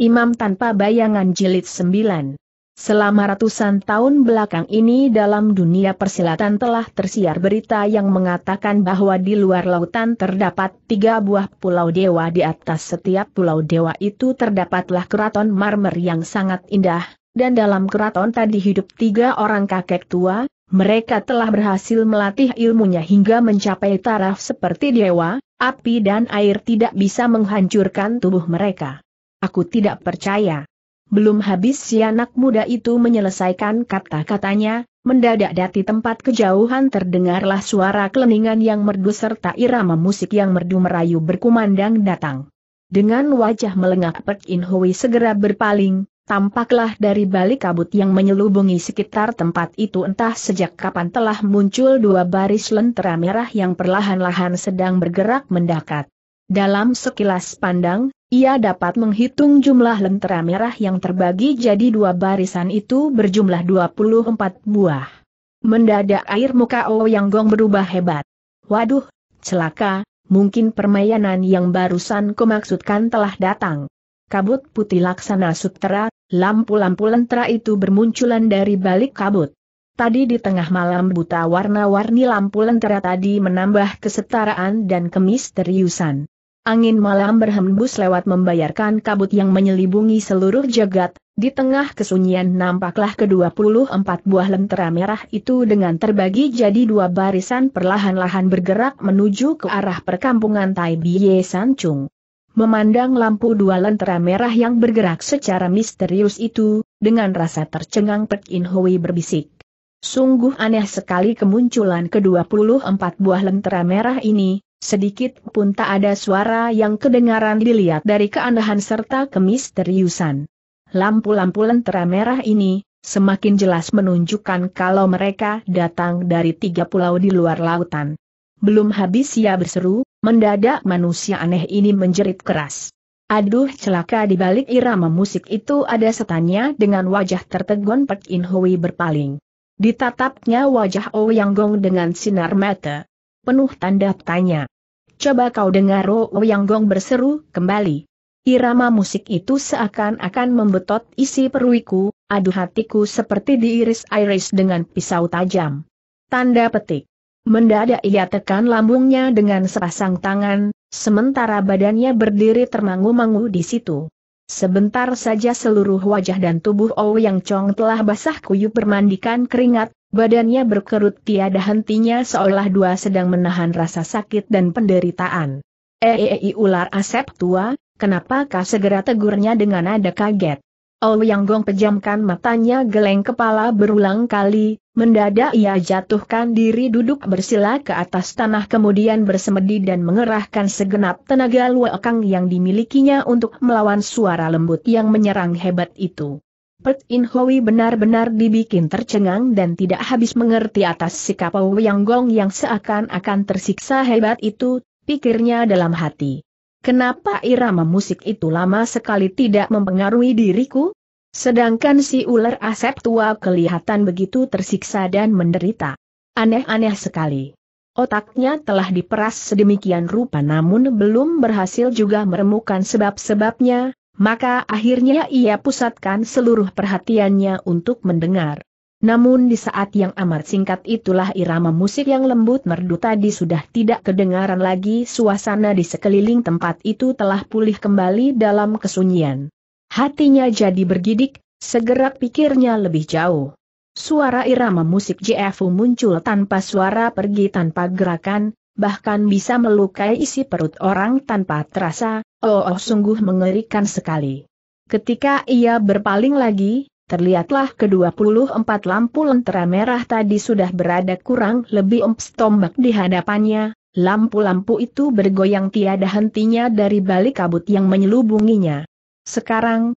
Imam tanpa bayangan jilid 9. Selama ratusan tahun belakang ini dalam dunia persilatan telah tersiar berita yang mengatakan bahwa di luar lautan terdapat tiga buah pulau dewa di atas setiap pulau dewa itu terdapatlah keraton marmer yang sangat indah, dan dalam keraton tadi hidup tiga orang kakek tua, mereka telah berhasil melatih ilmunya hingga mencapai taraf seperti dewa, api dan air tidak bisa menghancurkan tubuh mereka. Aku tidak percaya. Belum habis si anak muda itu menyelesaikan kata-katanya, mendadak dari tempat kejauhan terdengarlah suara keleningan yang merdu serta irama musik yang merdu merayu berkumandang datang. Dengan wajah melengak Pek In Hui segera berpaling, tampaklah dari balik kabut yang menyelubungi sekitar tempat itu entah sejak kapan telah muncul dua baris lentera merah yang perlahan-lahan sedang bergerak mendekat. Dalam sekilas pandang, ia dapat menghitung jumlah lentera merah yang terbagi jadi dua barisan itu berjumlah 24 buah. Mendadak air muka Ouyang Gong berubah hebat. Waduh, celaka, mungkin permainan yang barusan kumaksudkan telah datang. Kabut putih laksana sutera, lampu-lampu lentera itu bermunculan dari balik kabut. Tadi di tengah malam buta warna-warni lampu lentera tadi menambah kesetaraan dan kemisteriusan angin malam berhembus lewat membayarkan kabut yang menyelibungi seluruh jagat, di tengah kesunyian nampaklah ke-24 buah lentera merah itu dengan terbagi jadi dua barisan perlahan-lahan bergerak menuju ke arah perkampungan Tai San Chung. Memandang lampu dua lentera merah yang bergerak secara misterius itu, dengan rasa tercengang Pek In Hui berbisik. Sungguh aneh sekali kemunculan ke-24 buah lentera merah ini, Sedikit pun tak ada suara yang kedengaran dilihat dari keanehan serta kemisteriusan. Lampu-lampu lentera merah ini, semakin jelas menunjukkan kalau mereka datang dari tiga pulau di luar lautan. Belum habis ia berseru, mendadak manusia aneh ini menjerit keras. Aduh celaka di balik irama musik itu ada setannya dengan wajah tertegun Pek In Hui berpaling. Ditatapnya wajah Ouyang oh Gong dengan sinar mata penuh tanda tanya. Coba kau dengar Ro Yang Gong berseru kembali. Irama musik itu seakan-akan membetot isi peruiku, aduh hatiku seperti diiris-iris dengan pisau tajam. Tanda petik. Mendadak ia tekan lambungnya dengan sepasang tangan, sementara badannya berdiri termangu-mangu di situ. Sebentar saja seluruh wajah dan tubuh Ouyang Chong telah basah kuyup bermandikan keringat, Badannya berkerut tiada hentinya seolah dua sedang menahan rasa sakit dan penderitaan. Eei eh, eh, eh, ular asep tua, kenapa segera tegurnya dengan nada kaget? Oh Yang Gong pejamkan matanya geleng kepala berulang kali, mendadak ia jatuhkan diri duduk bersila ke atas tanah kemudian bersemedi dan mengerahkan segenap tenaga luakang yang dimilikinya untuk melawan suara lembut yang menyerang hebat itu. Pet In Hoi benar-benar dibikin tercengang dan tidak habis mengerti atas sikap Yang Gong yang seakan-akan tersiksa hebat itu, pikirnya dalam hati. Kenapa irama musik itu lama sekali tidak mempengaruhi diriku? Sedangkan si ular asep tua kelihatan begitu tersiksa dan menderita. Aneh-aneh sekali. Otaknya telah diperas sedemikian rupa namun belum berhasil juga meremukan sebab-sebabnya, maka akhirnya ia pusatkan seluruh perhatiannya untuk mendengar. Namun di saat yang amat singkat itulah irama musik yang lembut merdu tadi sudah tidak kedengaran lagi suasana di sekeliling tempat itu telah pulih kembali dalam kesunyian. Hatinya jadi bergidik, segera pikirnya lebih jauh. Suara irama musik JFU muncul tanpa suara pergi tanpa gerakan, bahkan bisa melukai isi perut orang tanpa terasa, Oh, oh sungguh mengerikan sekali. Ketika ia berpaling lagi, terlihatlah ke-24 lampu lentera merah tadi sudah berada kurang lebih emps tombak di hadapannya, lampu-lampu itu bergoyang tiada hentinya dari balik kabut yang menyelubunginya. Sekarang,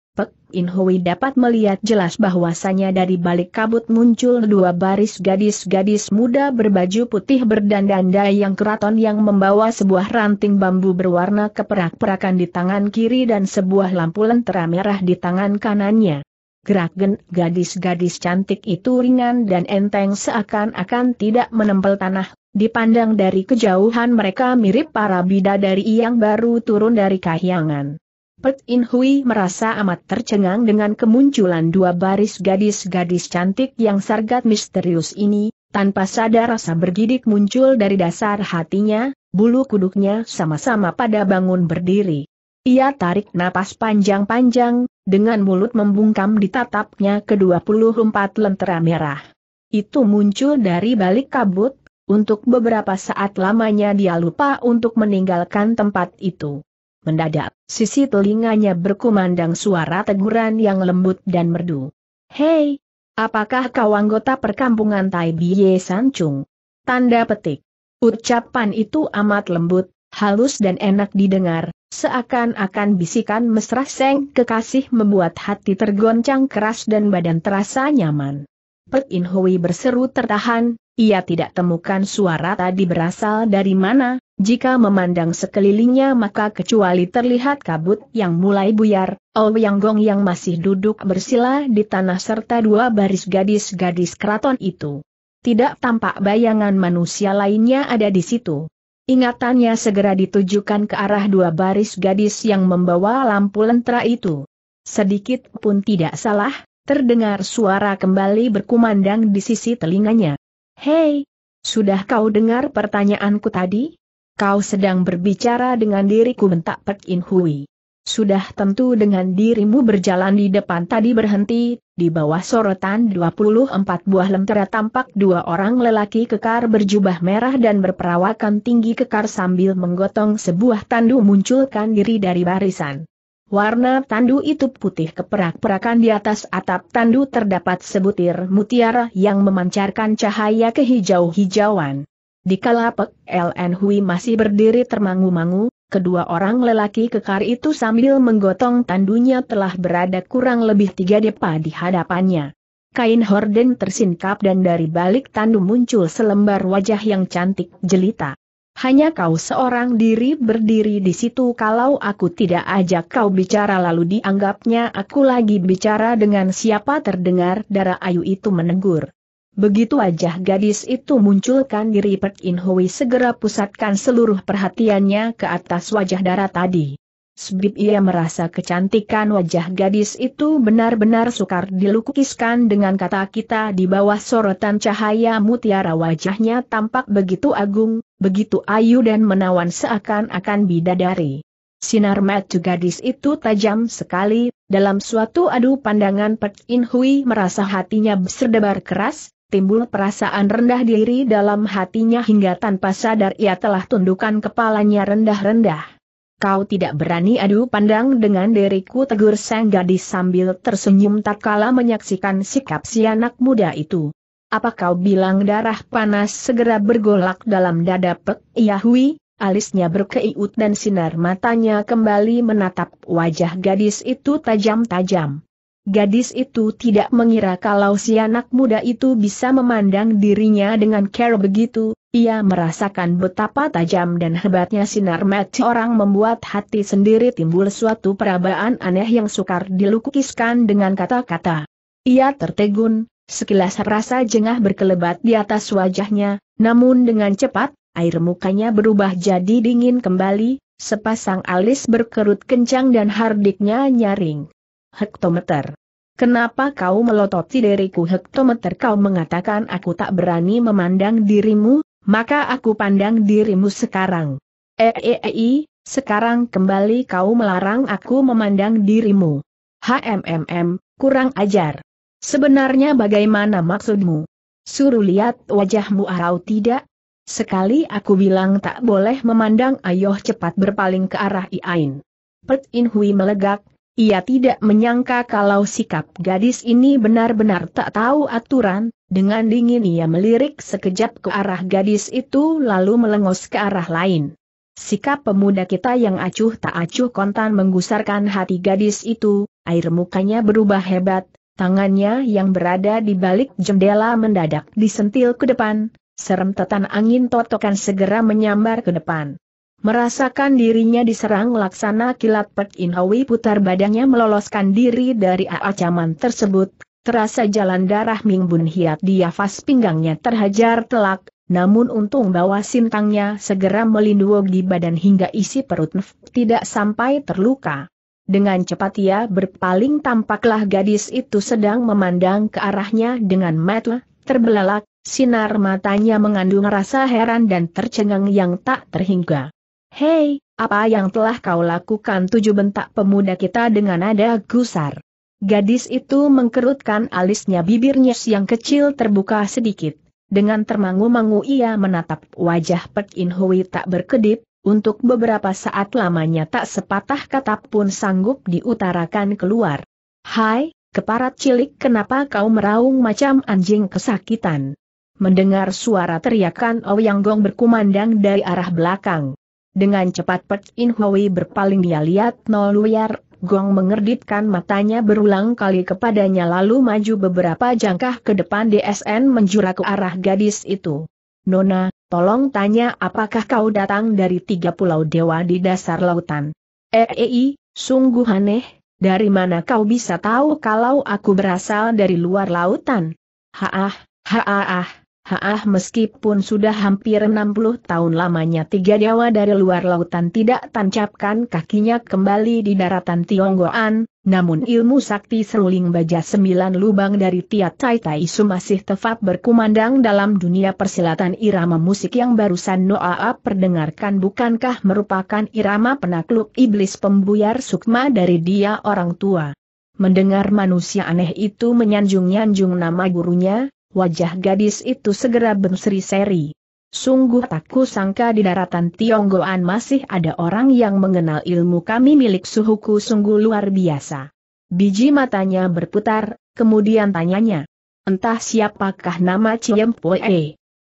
Inhui dapat melihat jelas bahwasanya dari balik kabut muncul dua baris gadis-gadis muda berbaju putih berdandan dayang keraton yang membawa sebuah ranting bambu berwarna keperak-perakan di tangan kiri dan sebuah lampu lentera merah di tangan kanannya. Gerak gadis-gadis cantik itu ringan dan enteng seakan-akan tidak menempel tanah, dipandang dari kejauhan mereka mirip para bidadari yang baru turun dari kahyangan. Pet In Hui merasa amat tercengang dengan kemunculan dua baris gadis-gadis cantik yang sargat misterius ini, tanpa sadar rasa bergidik muncul dari dasar hatinya, bulu kuduknya sama-sama pada bangun berdiri. Ia tarik napas panjang-panjang, dengan mulut membungkam ditatapnya ke-24 lentera merah. Itu muncul dari balik kabut, untuk beberapa saat lamanya dia lupa untuk meninggalkan tempat itu. Mendadak Sisi telinganya berkumandang suara teguran yang lembut dan merdu. Hei! Apakah kau anggota perkampungan Tai Biye Sancung? Tanda petik. Ucapan itu amat lembut, halus dan enak didengar, seakan-akan bisikan mesra seng kekasih membuat hati tergoncang keras dan badan terasa nyaman. Pek In Hui berseru tertahan, ia tidak temukan suara tadi berasal dari mana, jika memandang sekelilingnya maka kecuali terlihat kabut yang mulai buyar, Ouyang Gong yang masih duduk bersila di tanah serta dua baris gadis-gadis keraton itu. Tidak tampak bayangan manusia lainnya ada di situ. Ingatannya segera ditujukan ke arah dua baris gadis yang membawa lampu lentera itu. Sedikit pun tidak salah, terdengar suara kembali berkumandang di sisi telinganya. Hei, sudah kau dengar pertanyaanku tadi? Kau sedang berbicara dengan diriku bentak Pek In Hui. Sudah tentu dengan dirimu berjalan di depan tadi berhenti, di bawah sorotan 24 buah lentera tampak dua orang lelaki kekar berjubah merah dan berperawakan tinggi kekar sambil menggotong sebuah tandu munculkan diri dari barisan. Warna tandu itu putih keperak-perakan di atas atap tandu terdapat sebutir mutiara yang memancarkan cahaya kehijau-hijauan. Di kalapek, LN Hui masih berdiri termangu-mangu, kedua orang lelaki kekar itu sambil menggotong tandunya telah berada kurang lebih tiga depa di hadapannya. Kain horden tersingkap dan dari balik tandu muncul selembar wajah yang cantik jelita. Hanya kau seorang diri berdiri di situ kalau aku tidak ajak kau bicara lalu dianggapnya aku lagi bicara dengan siapa terdengar darah ayu itu menegur. Begitu wajah gadis itu munculkan diri Pek In Hui segera pusatkan seluruh perhatiannya ke atas wajah darah tadi. Sebab ia merasa kecantikan wajah gadis itu benar-benar sukar dilukiskan dengan kata kita di bawah sorotan cahaya mutiara wajahnya tampak begitu agung, begitu ayu dan menawan seakan-akan bidadari. Sinar mata gadis itu tajam sekali, dalam suatu adu pandangan Pek In Hui merasa hatinya berdebar keras, timbul perasaan rendah diri dalam hatinya hingga tanpa sadar ia telah tundukkan kepalanya rendah-rendah kau tidak berani adu pandang dengan diriku tegur sang gadis sambil tersenyum tak kala menyaksikan sikap si anak muda itu. Apa kau bilang darah panas segera bergolak dalam dada Pek Yahui, alisnya berkeiut dan sinar matanya kembali menatap wajah gadis itu tajam-tajam. Gadis itu tidak mengira kalau si anak muda itu bisa memandang dirinya dengan care begitu, ia merasakan betapa tajam dan hebatnya sinar mati orang membuat hati sendiri timbul suatu perabaan aneh yang sukar dilukiskan dengan kata-kata. Ia tertegun, sekilas rasa jengah berkelebat di atas wajahnya, namun dengan cepat, air mukanya berubah jadi dingin kembali, sepasang alis berkerut kencang dan hardiknya nyaring. Hektometer. Kenapa kau melototi diriku hektometer kau mengatakan aku tak berani memandang dirimu, maka aku pandang dirimu sekarang. Eei, eh, eh, eh, sekarang kembali kau melarang aku memandang dirimu. HMMM, kurang ajar. Sebenarnya bagaimana maksudmu? Suruh lihat wajahmu atau tidak? Sekali aku bilang tak boleh memandang Ayoh cepat berpaling ke arah Iain. Pet In Hui melegak, ia tidak menyangka kalau sikap gadis ini benar-benar tak tahu aturan, dengan dingin ia melirik sekejap ke arah gadis itu lalu melengos ke arah lain. Sikap pemuda kita yang acuh tak acuh kontan menggusarkan hati gadis itu, air mukanya berubah hebat, tangannya yang berada di balik jendela mendadak disentil ke depan, Serem tetan angin totokan segera menyambar ke depan. Merasakan dirinya diserang laksana kilat Pek In putar badannya meloloskan diri dari ancaman tersebut, terasa jalan darah Ming Bun Hiat di afas pinggangnya terhajar telak, namun untung bahwa sintangnya segera melindungi badan hingga isi perut Nf tidak sampai terluka. Dengan cepat ia berpaling tampaklah gadis itu sedang memandang ke arahnya dengan mata terbelalak, sinar matanya mengandung rasa heran dan tercengang yang tak terhingga. Hei, apa yang telah kau lakukan tujuh bentak pemuda kita dengan nada gusar. Gadis itu mengkerutkan alisnya bibirnya yang kecil terbuka sedikit. Dengan termangu-mangu ia menatap wajah Pek In Hui tak berkedip, untuk beberapa saat lamanya tak sepatah kata pun sanggup diutarakan keluar. Hai, keparat cilik kenapa kau meraung macam anjing kesakitan? Mendengar suara teriakan Ouyang Gong berkumandang dari arah belakang. Dengan cepat Pek In Hui berpaling dia lihat No Luyar Gong mengerditkan matanya berulang kali kepadanya lalu maju beberapa jangkah ke depan DSN menjura ke arah gadis itu. Nona, tolong tanya apakah kau datang dari tiga pulau dewa di dasar lautan? Eei, eh, eh, sungguh aneh, dari mana kau bisa tahu kalau aku berasal dari luar lautan? Haah, haah, ah. Haah meskipun sudah hampir 60 tahun lamanya tiga dewa dari luar lautan tidak tancapkan kakinya kembali di daratan Tionggoan, namun ilmu sakti seruling baja sembilan lubang dari Tiat Tai Tai Su masih tetap berkumandang dalam dunia persilatan irama musik yang barusan Noaa perdengarkan bukankah merupakan irama penakluk iblis pembuyar sukma dari dia orang tua. Mendengar manusia aneh itu menyanjung-nyanjung nama gurunya, wajah gadis itu segera berseri-seri. Sungguh tak kusangka di daratan Tionggoan masih ada orang yang mengenal ilmu kami milik suhuku sungguh luar biasa. Biji matanya berputar, kemudian tanyanya. Entah siapakah nama Ciempoe? Poe.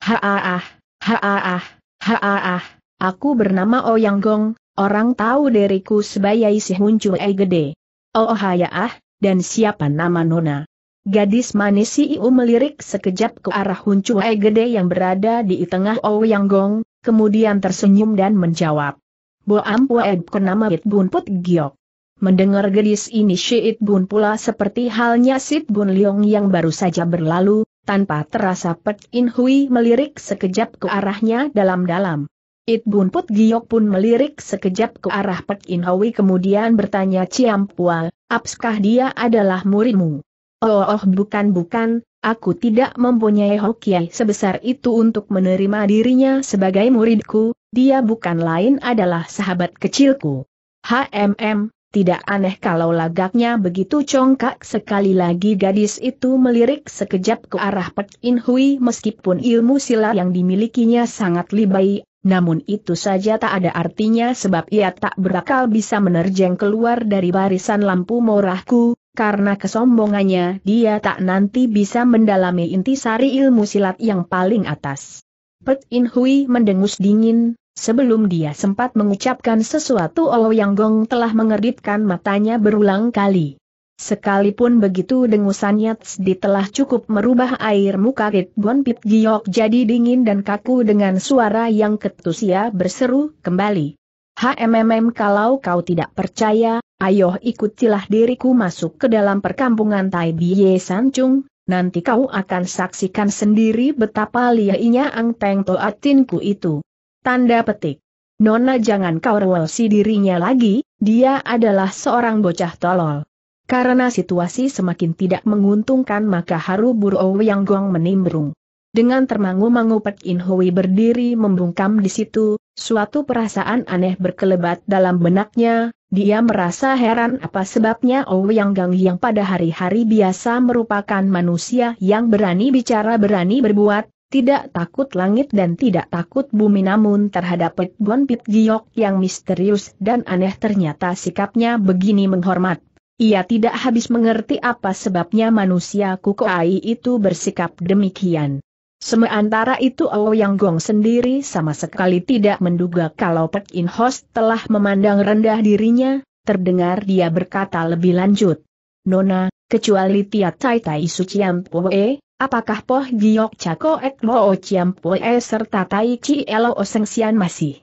Haaah, haaah, haaah, aku bernama Oyang oh Gong, orang tahu diriku sebayai si Huncu Ei Gede. Oh hayaah, oh, dan siapa nama Nona? Gadis manis si Iu e melirik sekejap ke arah Hun Chue Gede yang berada di tengah Ouyang Gong, kemudian tersenyum dan menjawab. Boam Pueb kenama It Bun Put Giok. Mendengar gadis ini it Bun pula seperti halnya Sit Bun Leong yang baru saja berlalu, tanpa terasa Pet In Hui melirik sekejap ke arahnya dalam-dalam. It Bun Put Giok pun melirik sekejap ke arah Pet In Hui kemudian bertanya Ciam Pua, apakah dia adalah muridmu? Oh, oh bukan bukan, aku tidak mempunyai hoki sebesar itu untuk menerima dirinya sebagai muridku, dia bukan lain adalah sahabat kecilku. HMM, tidak aneh kalau lagaknya begitu congkak sekali lagi gadis itu melirik sekejap ke arah Pek In Hui meskipun ilmu silat yang dimilikinya sangat libai, namun itu saja tak ada artinya sebab ia tak berakal bisa menerjang keluar dari barisan lampu morahku, karena kesombongannya dia tak nanti bisa mendalami intisari ilmu silat yang paling atas. Pet In Hui mendengus dingin, sebelum dia sempat mengucapkan sesuatu Oh Yang Gong telah mengerditkan matanya berulang kali. Sekalipun begitu dengusannya telah cukup merubah air muka Rit Bon Pit Giok jadi dingin dan kaku dengan suara yang ketusia berseru kembali. HMMM kalau kau tidak percaya, Ayo ikutilah diriku masuk ke dalam perkampungan Tai Biye Sancung, nanti kau akan saksikan sendiri betapa liainya Ang Teng Toatinku itu. Tanda petik. Nona jangan kau rewelsi dirinya lagi, dia adalah seorang bocah tolol. Karena situasi semakin tidak menguntungkan maka haru buru yang gong menimbrung. Dengan termangu-mangu Pek In Hui berdiri membungkam di situ, suatu perasaan aneh berkelebat dalam benaknya, dia merasa heran apa sebabnya oh yang Gang yang pada hari-hari biasa merupakan manusia yang berani bicara berani berbuat, tidak takut langit dan tidak takut bumi namun terhadap Pek Pit Giok yang misterius dan aneh ternyata sikapnya begini menghormat. Ia tidak habis mengerti apa sebabnya manusia Kukoai itu bersikap demikian. Sementara itu yang Gong sendiri sama sekali tidak menduga kalau Pek In Host telah memandang rendah dirinya, terdengar dia berkata lebih lanjut. Nona, kecuali Tia Tai Tai Su Chiam Poe, apakah Poh Giok Chako Ek Loo Chiam Poe serta Tai Chi Elo Seng Sian masih?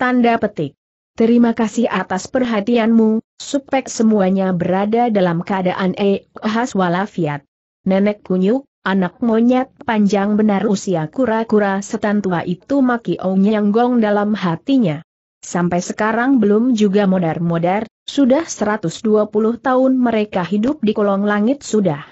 Tanda petik. Terima kasih atas perhatianmu, supek semuanya berada dalam keadaan eh khas walafiat. Nenek kunyuk, Anak monyet panjang benar usia kura-kura setan tua itu maki Ong Gong dalam hatinya. Sampai sekarang belum juga modar-modar, sudah 120 tahun mereka hidup di kolong langit sudah.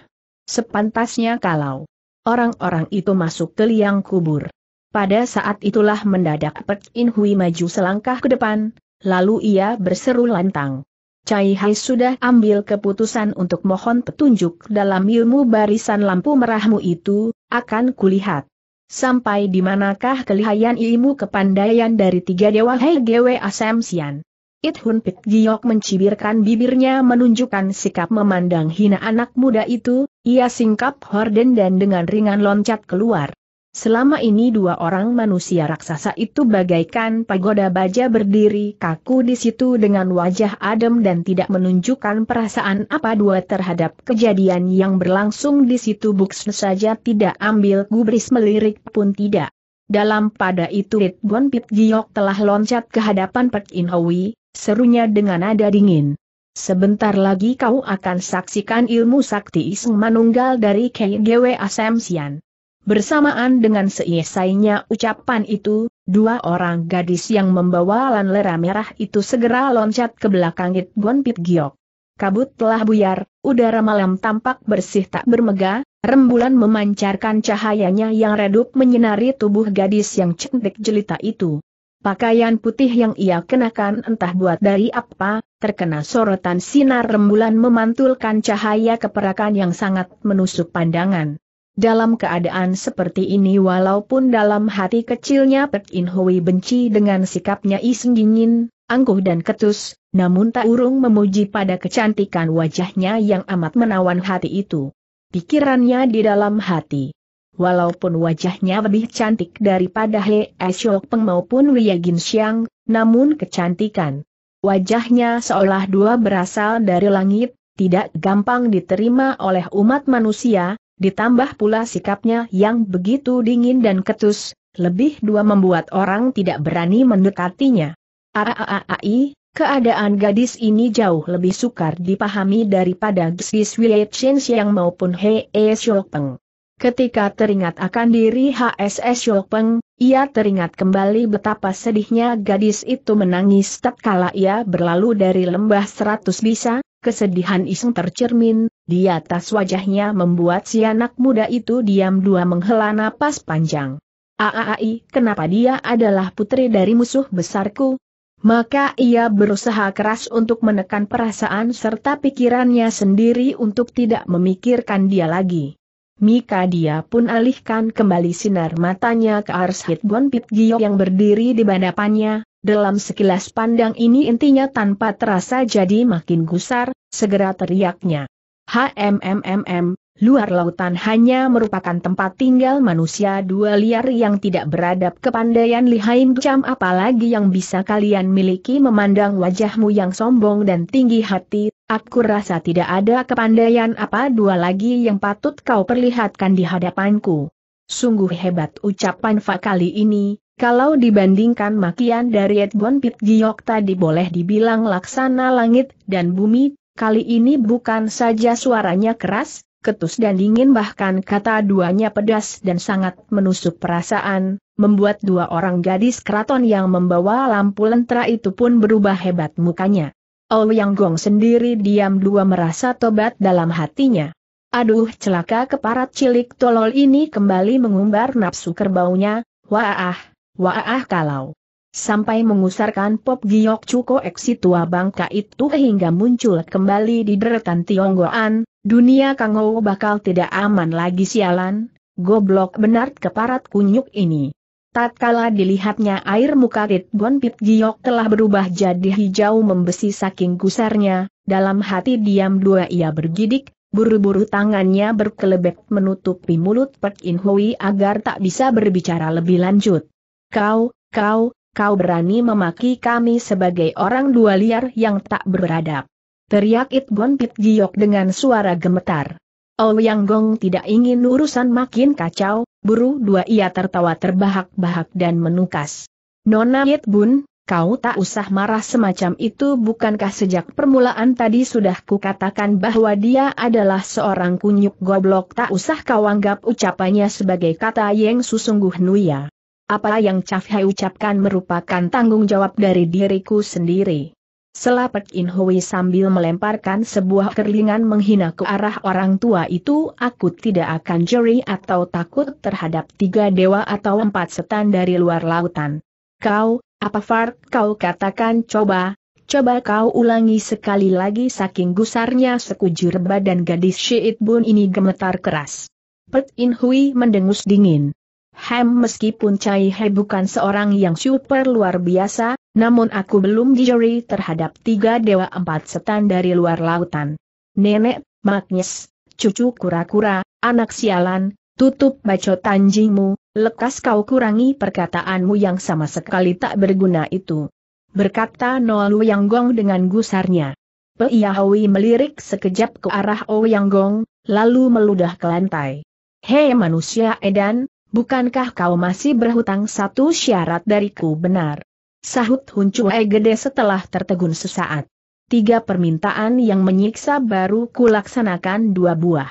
Sepantasnya kalau orang-orang itu masuk ke liang kubur. Pada saat itulah mendadak Pek In Hui maju selangkah ke depan, lalu ia berseru lantang. Cai Hai sudah ambil keputusan untuk mohon petunjuk dalam ilmu barisan lampu merahmu itu, akan kulihat. Sampai di manakah kelihayan ilmu kepandaian dari tiga dewa Hei Gwe Asemsian. It Hun Pit Giok mencibirkan bibirnya menunjukkan sikap memandang hina anak muda itu, ia singkap horden dan dengan ringan loncat keluar. Selama ini dua orang manusia raksasa itu bagaikan pagoda baja berdiri kaku di situ dengan wajah adem dan tidak menunjukkan perasaan apa dua terhadap kejadian yang berlangsung di situ Buksen saja tidak ambil gubris melirik pun tidak. Dalam pada itu Rit Gon Pit telah loncat ke hadapan Pek In Hoi, serunya dengan nada dingin. Sebentar lagi kau akan saksikan ilmu sakti iseng manunggal dari KGW Sian. Bersamaan dengan seisainya ucapan itu, dua orang gadis yang membawa lanlera merah itu segera loncat ke belakang It Gon Pit Giok. Kabut telah buyar, udara malam tampak bersih tak bermegah. rembulan memancarkan cahayanya yang redup menyinari tubuh gadis yang cantik jelita itu. Pakaian putih yang ia kenakan entah buat dari apa, terkena sorotan sinar rembulan memantulkan cahaya keperakan yang sangat menusuk pandangan. Dalam keadaan seperti ini walaupun dalam hati kecilnya Pek In Hui benci dengan sikapnya Iseng Dingin, angkuh dan ketus, namun tak urung memuji pada kecantikan wajahnya yang amat menawan hati itu. Pikirannya di dalam hati. Walaupun wajahnya lebih cantik daripada He Esyok Peng maupun Wia Gin Xiang, namun kecantikan. Wajahnya seolah dua berasal dari langit, tidak gampang diterima oleh umat manusia, ditambah pula sikapnya yang begitu dingin dan ketus, lebih dua membuat orang tidak berani mendekatinya. Aaai, keadaan gadis ini jauh lebih sukar dipahami daripada gadis Wei Chen Xiang maupun Hee E Peng. Ketika teringat akan diri HSS e Peng, ia teringat kembali betapa sedihnya gadis itu menangis tatkala ia berlalu dari lembah seratus bisa, Kesedihan iseng tercermin, di atas wajahnya membuat si anak muda itu diam dua menghela napas panjang. Aai, kenapa dia adalah putri dari musuh besarku? Maka ia berusaha keras untuk menekan perasaan serta pikirannya sendiri untuk tidak memikirkan dia lagi. Mika dia pun alihkan kembali sinar matanya ke Arshid Gon Pip Gio yang berdiri di badapannya, dalam sekilas pandang ini intinya tanpa terasa jadi makin gusar, segera teriaknya. HMMMM, luar lautan hanya merupakan tempat tinggal manusia dua liar yang tidak beradab kepandaian lihaim jam apalagi yang bisa kalian miliki memandang wajahmu yang sombong dan tinggi hati, aku rasa tidak ada kepandaian apa dua lagi yang patut kau perlihatkan di hadapanku. Sungguh hebat ucapan Fa kali ini, kalau dibandingkan makian dari Edbon Pit Giok tadi boleh dibilang laksana langit dan bumi, kali ini bukan saja suaranya keras, ketus dan dingin bahkan kata duanya pedas dan sangat menusuk perasaan, membuat dua orang gadis keraton yang membawa lampu lentera itu pun berubah hebat mukanya. Oh Yang Gong sendiri diam dua merasa tobat dalam hatinya. Aduh celaka keparat cilik tolol ini kembali mengumbar nafsu kerbaunya, Wah ah. Wah kalau sampai mengusarkan Pop Giok Cuko eksi tua bangka itu hingga muncul kembali di deretan Tionggoan, dunia Kangou bakal tidak aman lagi sialan, goblok benar keparat kunyuk ini. Tatkala dilihatnya air muka Bon Pit Giok telah berubah jadi hijau membesi saking gusarnya, dalam hati diam dua ia bergidik, buru-buru tangannya berkelebek menutupi mulut Pek In Hui agar tak bisa berbicara lebih lanjut. Kau, kau, kau berani memaki kami sebagai orang dua liar yang tak beradab. Teriak Itbon Pit Giok dengan suara gemetar. Oh Yang Gong tidak ingin urusan makin kacau, buru dua ia tertawa terbahak-bahak dan menukas. Nona Yitbun, kau tak usah marah semacam itu bukankah sejak permulaan tadi sudah kukatakan bahwa dia adalah seorang kunyuk goblok tak usah kau anggap ucapannya sebagai kata yang susungguh nuya. Apa yang Chaf Hai ucapkan merupakan tanggung jawab dari diriku sendiri. Selapet In Hui sambil melemparkan sebuah kerlingan menghina ke arah orang tua itu aku tidak akan juri atau takut terhadap tiga dewa atau empat setan dari luar lautan. Kau, apa far kau katakan coba, coba kau ulangi sekali lagi saking gusarnya sekujur badan gadis Syiit Bun ini gemetar keras. Pet In Hui mendengus dingin. Hem meskipun Cai He bukan seorang yang super luar biasa, namun aku belum dijeri terhadap tiga dewa empat setan dari luar lautan. Nenek, Magnes, cucu kura-kura, anak sialan, tutup bacotan jimu, lekas kau kurangi perkataanmu yang sama sekali tak berguna itu. Berkata Nolu Yang Gong dengan gusarnya. Peiahui melirik sekejap ke arah Ouyang Gong, lalu meludah ke lantai. Hei manusia edan, Bukankah kau masih berhutang satu syarat dariku benar? Sahut Hun Chue gede setelah tertegun sesaat. Tiga permintaan yang menyiksa baru kulaksanakan dua buah.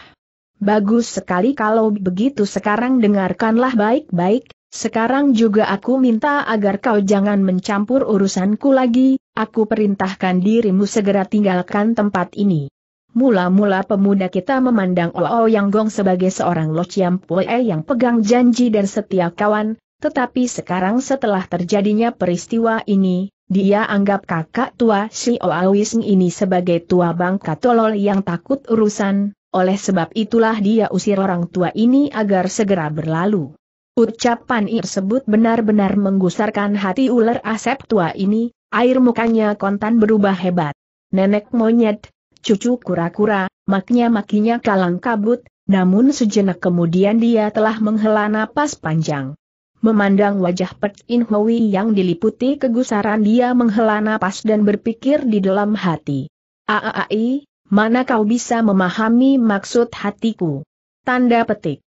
Bagus sekali kalau begitu sekarang dengarkanlah baik-baik, sekarang juga aku minta agar kau jangan mencampur urusanku lagi, aku perintahkan dirimu segera tinggalkan tempat ini. Mula-mula pemuda kita memandang Oo Yang Gong sebagai seorang Lo Chiam Pue yang pegang janji dan setia kawan, tetapi sekarang setelah terjadinya peristiwa ini, dia anggap kakak tua si Oawisng ini sebagai tua bangka tolol yang takut urusan, oleh sebab itulah dia usir orang tua ini agar segera berlalu. Ucapan tersebut benar-benar menggusarkan hati ular asep tua ini, air mukanya kontan berubah hebat. Nenek monyet, cucu kura-kura, maknya-makinya kalang kabut, namun sejenak kemudian dia telah menghela napas panjang. Memandang wajah Pet In Hui yang diliputi kegusaran dia menghela napas dan berpikir di dalam hati. Aaai, mana kau bisa memahami maksud hatiku? Tanda petik.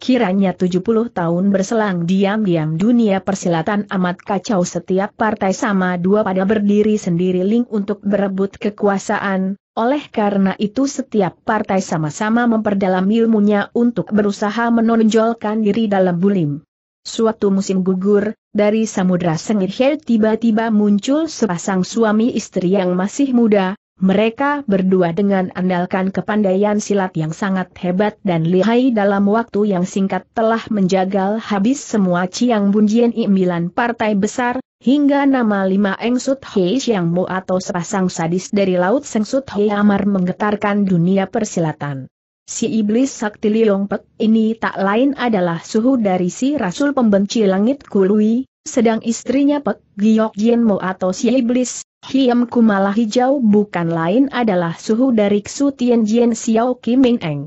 Kiranya 70 tahun berselang diam-diam dunia persilatan amat kacau setiap partai sama dua pada berdiri sendiri link untuk berebut kekuasaan, oleh karena itu setiap partai sama-sama memperdalam ilmunya untuk berusaha menonjolkan diri dalam bulim. Suatu musim gugur, dari samudra sengir tiba-tiba muncul sepasang suami istri yang masih muda, mereka berdua dengan andalkan kepandaian silat yang sangat hebat dan lihai dalam waktu yang singkat telah menjagal habis semua Chiang Bunjian Imilan partai besar, hingga nama lima Eng Sut Hei Chiang Mo atau sepasang sadis dari Laut Seng Sut Hei Amar menggetarkan dunia persilatan. Si iblis sakti Liong Pek ini tak lain adalah suhu dari si Rasul Pembenci Langit Kului, sedang istrinya Pek Giok Jienmo atau si iblis, Hiam Kumala Hijau bukan lain adalah suhu dari Ksu Tien Jien Xiao Kiming Eng.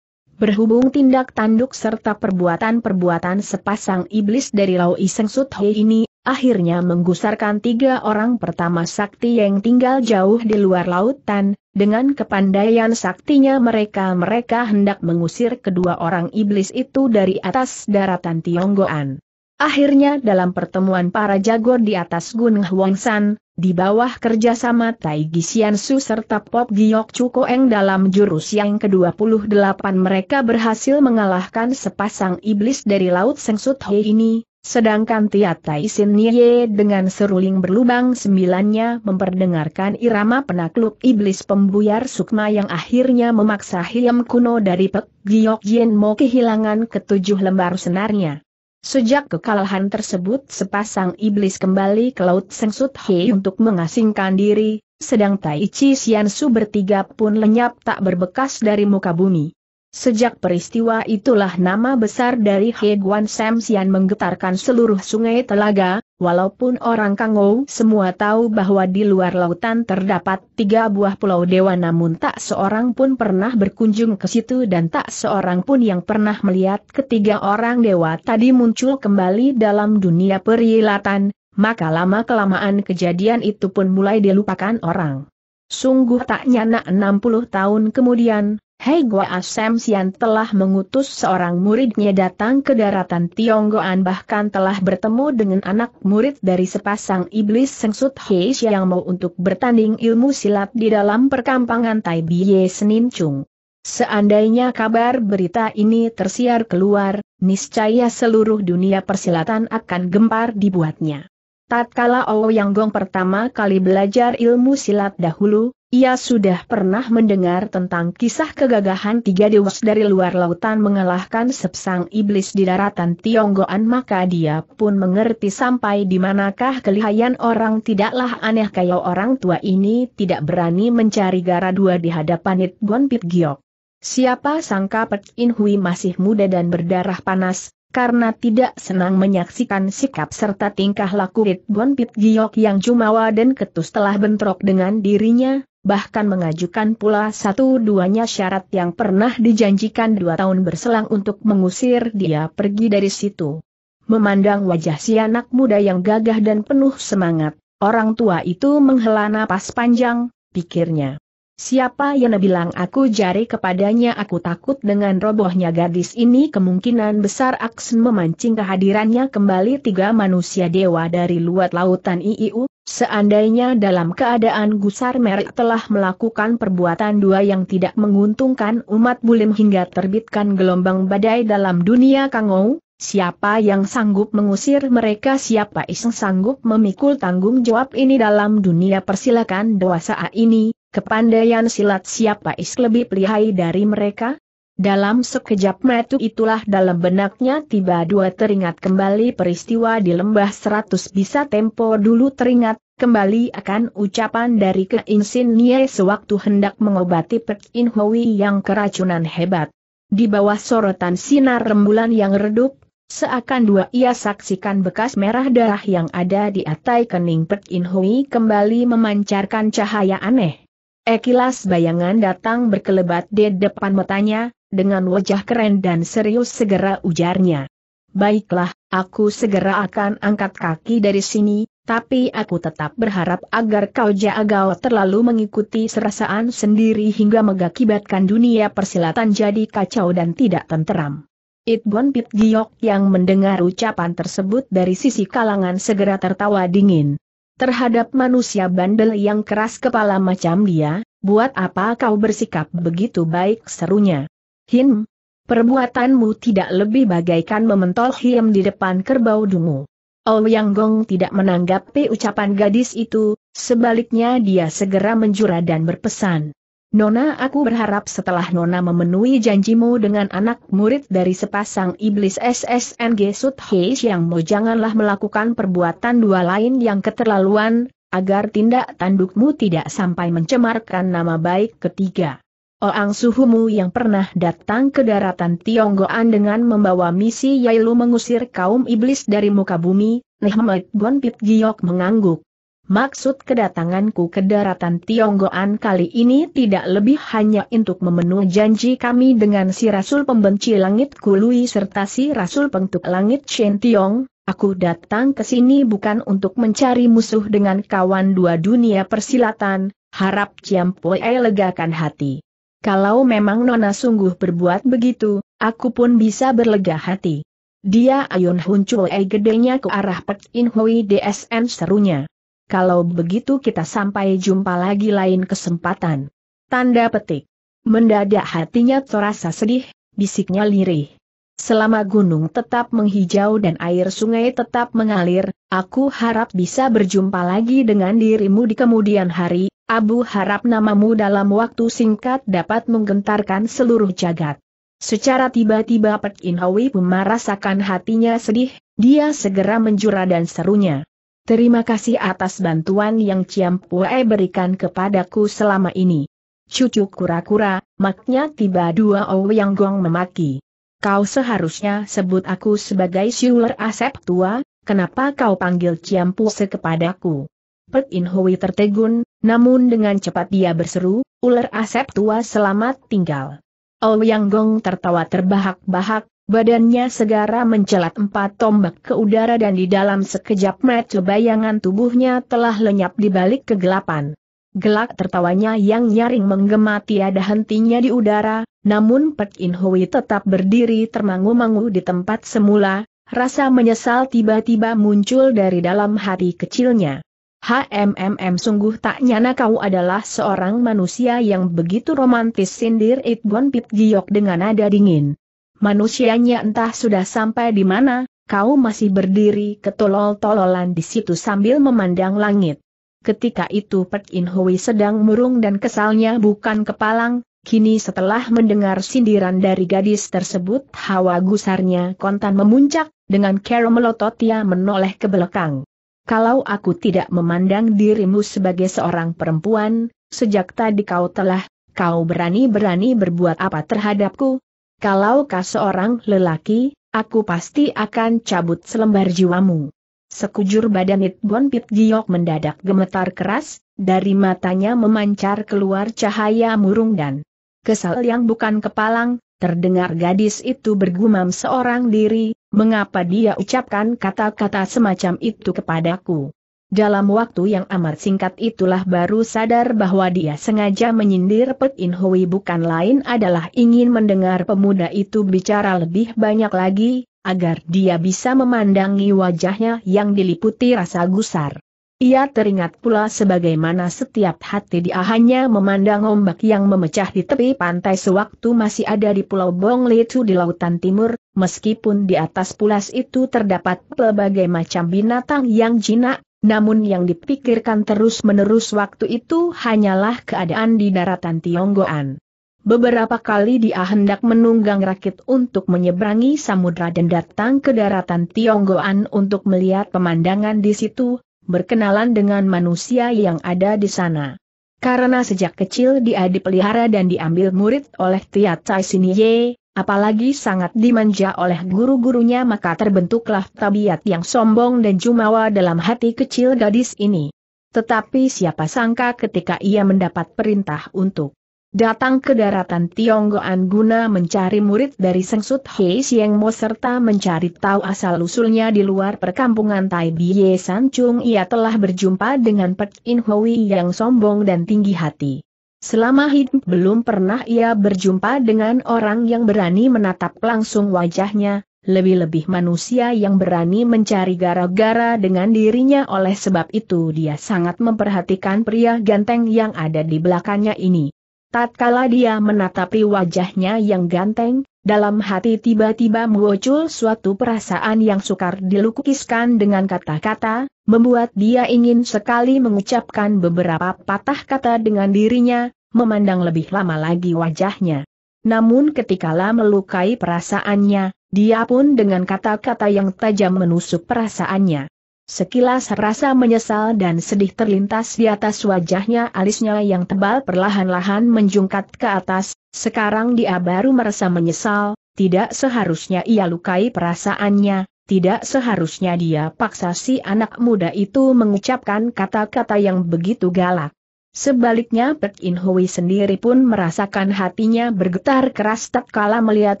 Berhubung tindak tanduk serta perbuatan-perbuatan sepasang iblis dari Lao Iseng Sut Hei ini, akhirnya menggusarkan tiga orang pertama sakti yang tinggal jauh di luar lautan, dengan kepandaian saktinya mereka-mereka hendak mengusir kedua orang iblis itu dari atas daratan Tionggoan. Akhirnya dalam pertemuan para jago di atas Gunung Huangshan, di bawah kerjasama Tai Gisian Su serta Pop Giok Chukoeng dalam jurus yang ke-28 mereka berhasil mengalahkan sepasang iblis dari Laut Sengsut Hei ini, sedangkan Tia Tai Sin Nye dengan seruling berlubang sembilannya memperdengarkan irama penakluk iblis pembuyar sukma yang akhirnya memaksa Hiam Kuno dari Pek Giok Jin Mo kehilangan ketujuh lembar senarnya. Sejak kekalahan tersebut sepasang iblis kembali ke Laut Sengsut Hei untuk mengasingkan diri, sedang Tai Chi Xian Su bertiga pun lenyap tak berbekas dari muka bumi. Sejak peristiwa itulah nama besar dari He Guan Sam Xian menggetarkan seluruh sungai telaga, Walaupun orang Kangou semua tahu bahwa di luar lautan terdapat tiga buah pulau dewa namun tak seorang pun pernah berkunjung ke situ dan tak seorang pun yang pernah melihat ketiga orang dewa tadi muncul kembali dalam dunia perilatan, maka lama-kelamaan kejadian itu pun mulai dilupakan orang. Sungguh tak nyana 60 tahun kemudian, Hei gua Goa Sian telah mengutus seorang muridnya datang ke daratan Tionggoan bahkan telah bertemu dengan anak murid dari sepasang iblis sengsut Hei yang mau untuk bertanding ilmu silat di dalam perkampangan Tai Biye Senin Chung. Seandainya kabar berita ini tersiar keluar, niscaya seluruh dunia persilatan akan gempar dibuatnya. Tatkala Owo Yang Gong pertama kali belajar ilmu silat dahulu, ia sudah pernah mendengar tentang kisah kegagahan tiga dewas dari luar lautan mengalahkan sepsang iblis di daratan Tionggoan maka dia pun mengerti sampai di manakah kelihayan orang tidaklah aneh kayak orang tua ini tidak berani mencari gara dua di hadapan It Gon Pit Giok. Siapa sangka Pek In Hui masih muda dan berdarah panas, karena tidak senang menyaksikan sikap serta tingkah laku Ridwan Pit Giok yang jumawa dan ketus telah bentrok dengan dirinya, bahkan mengajukan pula satu-duanya syarat yang pernah dijanjikan dua tahun berselang untuk mengusir dia pergi dari situ. Memandang wajah si anak muda yang gagah dan penuh semangat, orang tua itu menghela napas panjang, pikirnya. Siapa yang bilang aku jari kepadanya aku takut dengan robohnya gadis ini kemungkinan besar Aksen memancing kehadirannya kembali tiga manusia dewa dari luar lautan IIU, seandainya dalam keadaan Gusar merek telah melakukan perbuatan dua yang tidak menguntungkan umat bulim hingga terbitkan gelombang badai dalam dunia Kangou, Siapa yang sanggup mengusir mereka siapa iseng sanggup memikul tanggung jawab ini dalam dunia persilakan dewasa ini, Kepandaian silat siapa is lebih pelihai dari mereka? Dalam sekejap metu itulah dalam benaknya tiba dua teringat kembali peristiwa di lembah seratus bisa tempo dulu teringat, kembali akan ucapan dari Keinsin Nie sewaktu hendak mengobati Pek In Hui yang keracunan hebat. Di bawah sorotan sinar rembulan yang redup, seakan dua ia saksikan bekas merah darah yang ada di atai kening Pek In Hui kembali memancarkan cahaya aneh. Ekilas bayangan datang berkelebat di depan matanya, dengan wajah keren dan serius segera ujarnya. Baiklah, aku segera akan angkat kaki dari sini, tapi aku tetap berharap agar kau jaga terlalu mengikuti serasaan sendiri hingga mengakibatkan dunia persilatan jadi kacau dan tidak tenteram. Itbon Pit Giok yang mendengar ucapan tersebut dari sisi kalangan segera tertawa dingin. Terhadap manusia bandel yang keras kepala macam dia, buat apa kau bersikap begitu baik serunya? Him, perbuatanmu tidak lebih bagaikan mementol hiem di depan kerbau dungu. Ouyang Gong tidak menanggapi ucapan gadis itu, sebaliknya dia segera menjura dan berpesan. Nona aku berharap setelah Nona memenuhi janjimu dengan anak murid dari sepasang iblis SSNG Sudheis yang mau janganlah melakukan perbuatan dua lain yang keterlaluan, agar tindak tandukmu tidak sampai mencemarkan nama baik ketiga. Oang suhumu yang pernah datang ke daratan Tionggoan dengan membawa misi Yailu mengusir kaum iblis dari muka bumi, Nehmet Bonpit Giok mengangguk. Maksud kedatanganku ke daratan Tionggoan kali ini tidak lebih hanya untuk memenuhi janji kami dengan si Rasul Pembenci Langit Kului serta si Rasul Pengtuk Langit Shen Tiong, aku datang ke sini bukan untuk mencari musuh dengan kawan dua dunia persilatan, harap Poe legakan hati. Kalau memang Nona sungguh berbuat begitu, aku pun bisa berlega hati. Dia Ayun huncul e gedenya ke arah Pek In Hui DSN serunya. Kalau begitu kita sampai jumpa lagi lain kesempatan. Tanda petik. Mendadak hatinya terasa sedih, bisiknya lirih. Selama gunung tetap menghijau dan air sungai tetap mengalir, aku harap bisa berjumpa lagi dengan dirimu di kemudian hari, Abu harap namamu dalam waktu singkat dapat menggentarkan seluruh jagat. Secara tiba-tiba Pek Inhawi merasakan hatinya sedih, dia segera menjura dan serunya. Terima kasih atas bantuan yang Ciam berikan kepadaku selama ini. Cucu kura-kura, maknya tiba dua Ouyang Gong memaki. Kau seharusnya sebut aku sebagai siuler asep tua, kenapa kau panggil Ciam kepadaku? Pek In Hui tertegun, namun dengan cepat dia berseru, ular asep tua selamat tinggal. Ouyang Gong tertawa terbahak-bahak, Badannya segera mencelat empat tombak ke udara dan di dalam sekejap mata bayangan tubuhnya telah lenyap di balik kegelapan. Gelak tertawanya yang nyaring menggema tiada hentinya di udara, namun Pek In Hui tetap berdiri termangu-mangu di tempat semula, rasa menyesal tiba-tiba muncul dari dalam hati kecilnya. HMMM sungguh tak nyana kau adalah seorang manusia yang begitu romantis sindir Itgon Pit Giok dengan nada dingin manusianya entah sudah sampai di mana, kau masih berdiri ketolol-tololan di situ sambil memandang langit. Ketika itu Pek In Hui sedang murung dan kesalnya bukan kepalang, kini setelah mendengar sindiran dari gadis tersebut hawa gusarnya kontan memuncak, dengan cara melotot ia menoleh ke belakang. Kalau aku tidak memandang dirimu sebagai seorang perempuan, sejak tadi kau telah, kau berani-berani berbuat apa terhadapku, kalau kau seorang lelaki, aku pasti akan cabut selembar jiwamu. Sekujur badan Itbon Pit Giok mendadak gemetar keras, dari matanya memancar keluar cahaya murung dan kesal yang bukan kepalang, terdengar gadis itu bergumam seorang diri, mengapa dia ucapkan kata-kata semacam itu kepadaku. Dalam waktu yang amat singkat itulah baru sadar bahwa dia sengaja menyindir Pet In Hui bukan lain adalah ingin mendengar pemuda itu bicara lebih banyak lagi, agar dia bisa memandangi wajahnya yang diliputi rasa gusar. Ia teringat pula sebagaimana setiap hati dia hanya memandang ombak yang memecah di tepi pantai sewaktu masih ada di Pulau Bong Lecu di Lautan Timur, meskipun di atas pulas itu terdapat pelbagai macam binatang yang jinak, namun yang dipikirkan terus-menerus waktu itu hanyalah keadaan di daratan Tionggoan. Beberapa kali dia hendak menunggang rakit untuk menyeberangi samudra dan datang ke daratan Tionggoan untuk melihat pemandangan di situ, berkenalan dengan manusia yang ada di sana. Karena sejak kecil dia dipelihara dan diambil murid oleh Tia Tsai Sinye, apalagi sangat dimanja oleh guru-gurunya maka terbentuklah tabiat yang sombong dan jumawa dalam hati kecil gadis ini. Tetapi siapa sangka ketika ia mendapat perintah untuk datang ke daratan Tionggoan guna mencari murid dari Sengsut Hei Sieng Mo serta mencari tahu asal-usulnya di luar perkampungan Tai Bie San Chung ia telah berjumpa dengan Pek In Hui yang sombong dan tinggi hati. Selama hidup belum pernah ia berjumpa dengan orang yang berani menatap langsung wajahnya, lebih-lebih manusia yang berani mencari gara-gara dengan dirinya oleh sebab itu dia sangat memperhatikan pria ganteng yang ada di belakangnya ini. Tatkala dia menatapi wajahnya yang ganteng, dalam hati tiba-tiba muncul suatu perasaan yang sukar dilukiskan dengan kata-kata, membuat dia ingin sekali mengucapkan beberapa patah kata dengan dirinya, memandang lebih lama lagi wajahnya. Namun ketikalah melukai perasaannya, dia pun dengan kata-kata yang tajam menusuk perasaannya. Sekilas rasa menyesal dan sedih terlintas di atas wajahnya alisnya yang tebal perlahan-lahan menjungkat ke atas, sekarang dia baru merasa menyesal, tidak seharusnya ia lukai perasaannya, tidak seharusnya dia paksa si anak muda itu mengucapkan kata-kata yang begitu galak. Sebaliknya Pek In Hui sendiri pun merasakan hatinya bergetar keras tak kala melihat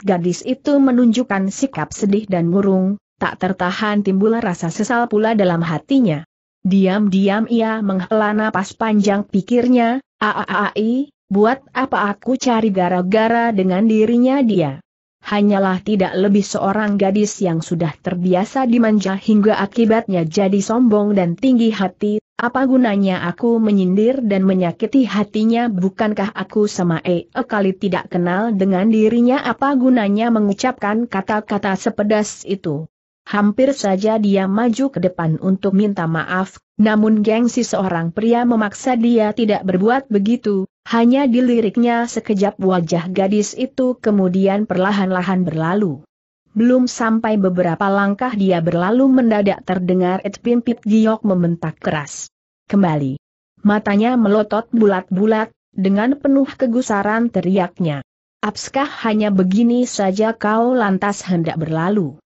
gadis itu menunjukkan sikap sedih dan murung, tak tertahan timbul rasa sesal pula dalam hatinya. Diam-diam ia menghela napas panjang pikirnya, aaai, buat apa aku cari gara-gara dengan dirinya dia. Hanyalah tidak lebih seorang gadis yang sudah terbiasa dimanja hingga akibatnya jadi sombong dan tinggi hati, apa gunanya aku menyindir dan menyakiti hatinya bukankah aku sama E kali tidak kenal dengan dirinya apa gunanya mengucapkan kata-kata sepedas itu. Hampir saja dia maju ke depan untuk minta maaf, namun gengsi seorang pria memaksa dia tidak berbuat begitu, hanya diliriknya sekejap wajah gadis itu kemudian perlahan-lahan berlalu. Belum sampai beberapa langkah dia berlalu mendadak terdengar Edpin Pimpit Giok membentak keras. Kembali. Matanya melotot bulat-bulat, dengan penuh kegusaran teriaknya. Apskah hanya begini saja kau lantas hendak berlalu?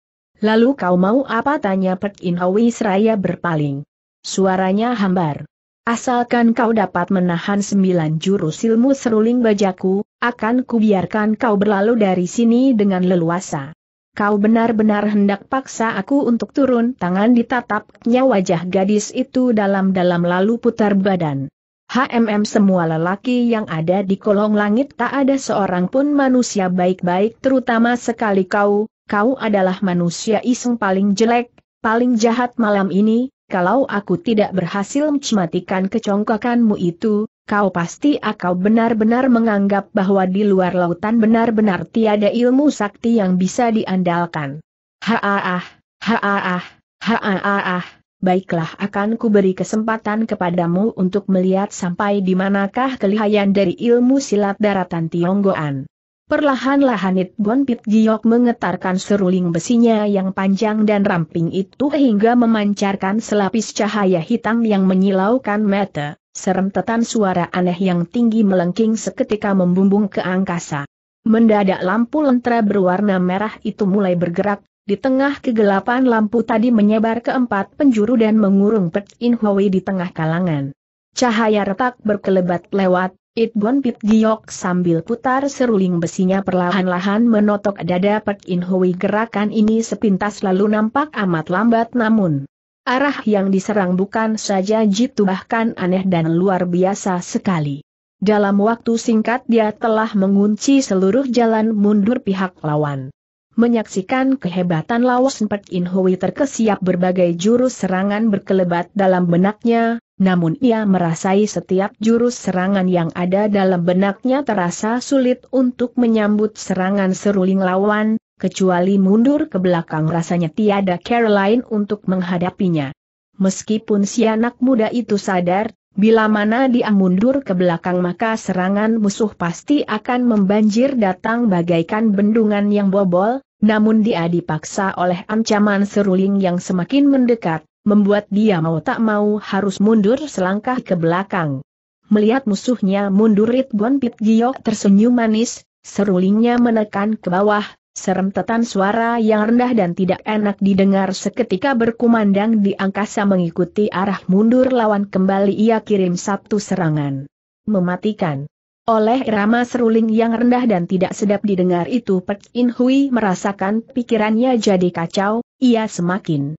Lalu kau mau apa tanya Pek In seraya berpaling. Suaranya hambar. Asalkan kau dapat menahan sembilan jurus ilmu seruling bajaku, akan kubiarkan kau berlalu dari sini dengan leluasa. Kau benar-benar hendak paksa aku untuk turun tangan ditatapnya wajah gadis itu dalam-dalam lalu putar badan. HMM semua lelaki yang ada di kolong langit tak ada seorang pun manusia baik-baik terutama sekali kau, kau adalah manusia iseng paling jelek, paling jahat malam ini, kalau aku tidak berhasil mematikan kecongkakanmu itu, kau pasti akan benar-benar menganggap bahwa di luar lautan benar-benar tiada ilmu sakti yang bisa diandalkan. Haaah, haaah, haaah, baiklah akan kuberi kesempatan kepadamu untuk melihat sampai di manakah kelihayan dari ilmu silat daratan Tionggoan. Perlahan-lahan It Bon Pit Giok mengetarkan seruling besinya yang panjang dan ramping itu hingga memancarkan selapis cahaya hitam yang menyilaukan mata, serentetan suara aneh yang tinggi melengking seketika membumbung ke angkasa. Mendadak lampu lentera berwarna merah itu mulai bergerak, di tengah kegelapan lampu tadi menyebar ke empat penjuru dan mengurung Pet In di tengah kalangan. Cahaya retak berkelebat lewat, Itbon Pit Giok sambil putar seruling besinya perlahan-lahan menotok dada Pek In Hui gerakan ini sepintas lalu nampak amat lambat namun arah yang diserang bukan saja jitu bahkan aneh dan luar biasa sekali. Dalam waktu singkat dia telah mengunci seluruh jalan mundur pihak lawan. Menyaksikan kehebatan lawas Pek In Hui terkesiap berbagai jurus serangan berkelebat dalam benaknya, namun ia merasai setiap jurus serangan yang ada dalam benaknya terasa sulit untuk menyambut serangan seruling lawan, kecuali mundur ke belakang rasanya tiada Caroline untuk menghadapinya. Meskipun si anak muda itu sadar, bila mana dia mundur ke belakang maka serangan musuh pasti akan membanjir datang bagaikan bendungan yang bobol, namun dia dipaksa oleh ancaman seruling yang semakin mendekat membuat dia mau tak mau harus mundur selangkah ke belakang. Melihat musuhnya mundur Ritbon Pit Giok tersenyum manis, serulingnya menekan ke bawah, Serem serentetan suara yang rendah dan tidak enak didengar seketika berkumandang di angkasa mengikuti arah mundur lawan kembali ia kirim satu serangan. Mematikan. Oleh irama seruling yang rendah dan tidak sedap didengar itu Pek In Hui merasakan pikirannya jadi kacau, ia semakin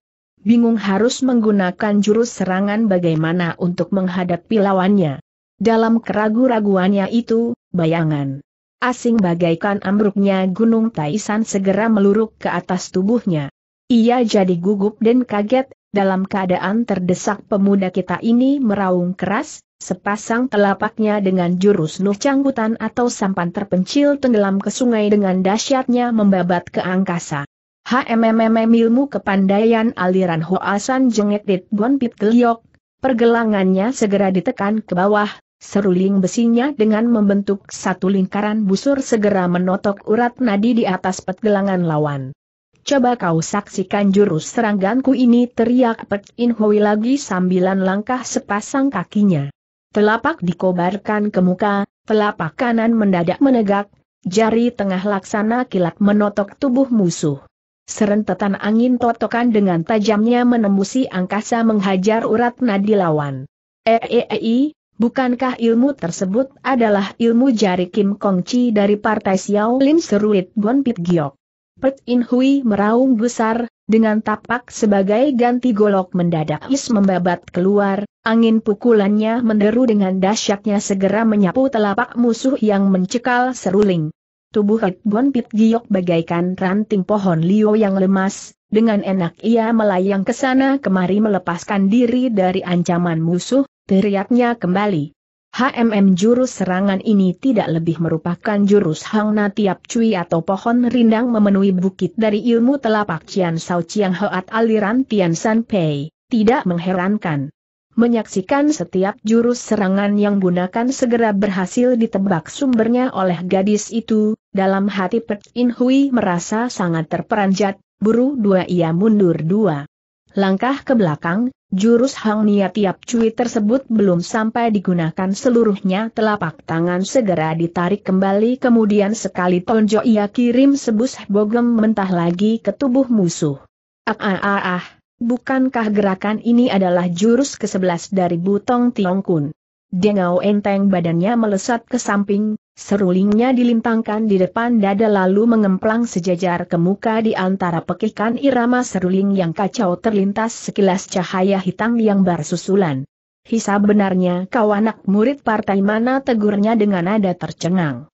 bingung harus menggunakan jurus serangan bagaimana untuk menghadapi lawannya. Dalam keragu-raguannya itu, bayangan asing bagaikan ambruknya Gunung Taisan segera meluruk ke atas tubuhnya. Ia jadi gugup dan kaget, dalam keadaan terdesak pemuda kita ini meraung keras, sepasang telapaknya dengan jurus nuh canggutan atau sampan terpencil tenggelam ke sungai dengan dahsyatnya membabat ke angkasa. HMMM ilmu kepandaian aliran Hoasan Jengek Dit Gon Pit Geliok, pergelangannya segera ditekan ke bawah, seruling besinya dengan membentuk satu lingkaran busur segera menotok urat nadi di atas pergelangan lawan. Coba kau saksikan jurus serangganku ini teriak Pek In Hoi lagi sambilan langkah sepasang kakinya. Telapak dikobarkan ke muka, telapak kanan mendadak menegak, jari tengah laksana kilat menotok tubuh musuh. Serentetan angin totokan dengan tajamnya menembusi angkasa menghajar urat nadi lawan. Eei, eh, eh, eh, bukankah ilmu tersebut adalah ilmu jari Kim Kong Chi dari Partai Xiao Lim Seruit Bon Pit Giok? Pet In Hui meraung besar, dengan tapak sebagai ganti golok mendadak is membabat keluar, angin pukulannya menderu dengan dahsyatnya segera menyapu telapak musuh yang mencekal seruling. Tubuh Bon Pit Giok bagaikan ranting pohon liu yang lemas, dengan enak ia melayang ke sana kemari melepaskan diri dari ancaman musuh, teriaknya kembali. HMM jurus serangan ini tidak lebih merupakan jurus Hang Na Tiap Cui atau pohon rindang memenuhi bukit dari ilmu telapak Cian Sao Chiang Hoat aliran Tian San Pei, tidak mengherankan. Menyaksikan setiap jurus serangan yang gunakan segera berhasil ditebak sumbernya oleh gadis itu, dalam hati Pek In Hui merasa sangat terperanjat, buru dua ia mundur dua. Langkah ke belakang, jurus Hang Nia Tiap cuit tersebut belum sampai digunakan seluruhnya telapak tangan segera ditarik kembali kemudian sekali tonjok ia kirim sebus bogem mentah lagi ke tubuh musuh. Ah ah ah ah. ah. Bukankah gerakan ini adalah jurus ke-11 dari Butong Tiong Kun? Dengau enteng badannya melesat ke samping, serulingnya dilintangkan di depan dada lalu mengemplang sejajar ke muka di antara pekikan irama seruling yang kacau terlintas sekilas cahaya hitam yang bersusulan. Hisa benarnya kau anak murid partai mana tegurnya dengan nada tercengang.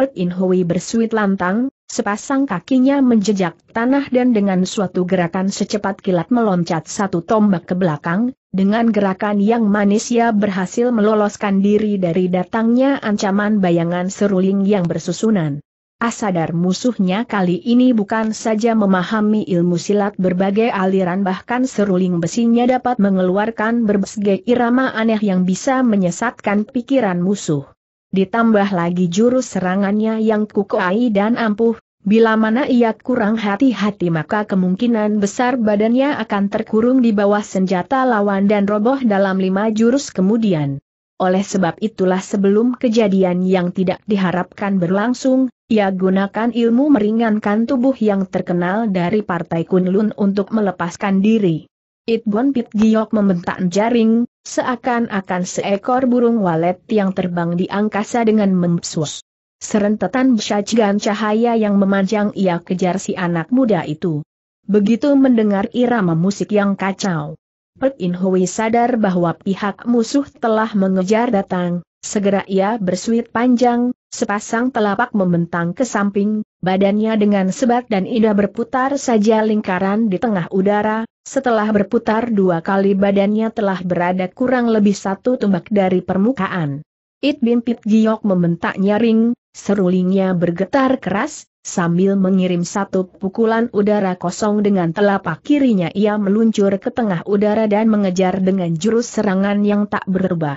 Pek In Hui bersuit lantang, sepasang kakinya menjejak tanah dan dengan suatu gerakan secepat kilat meloncat satu tombak ke belakang, dengan gerakan yang manis ia berhasil meloloskan diri dari datangnya ancaman bayangan seruling yang bersusunan. Asadar musuhnya kali ini bukan saja memahami ilmu silat berbagai aliran bahkan seruling besinya dapat mengeluarkan berbagai irama aneh yang bisa menyesatkan pikiran musuh ditambah lagi jurus serangannya yang kukuai dan ampuh, bila mana ia kurang hati-hati maka kemungkinan besar badannya akan terkurung di bawah senjata lawan dan roboh dalam lima jurus kemudian. Oleh sebab itulah sebelum kejadian yang tidak diharapkan berlangsung, ia gunakan ilmu meringankan tubuh yang terkenal dari Partai Kunlun untuk melepaskan diri. Itbon Pit Giok membentak jaring, Seakan-akan seekor burung walet yang terbang di angkasa dengan mempsus. Serentetan syajian cahaya yang memanjang ia kejar si anak muda itu. Begitu mendengar irama musik yang kacau. Pek In Hui sadar bahwa pihak musuh telah mengejar datang, Segera ia bersuit panjang, sepasang telapak membentang ke samping, badannya dengan sebat dan indah berputar saja lingkaran di tengah udara, setelah berputar dua kali badannya telah berada kurang lebih satu tumbak dari permukaan. It Bin Pit Giok membentak nyaring, serulingnya bergetar keras, Sambil mengirim satu pukulan udara kosong dengan telapak kirinya ia meluncur ke tengah udara dan mengejar dengan jurus serangan yang tak berubah.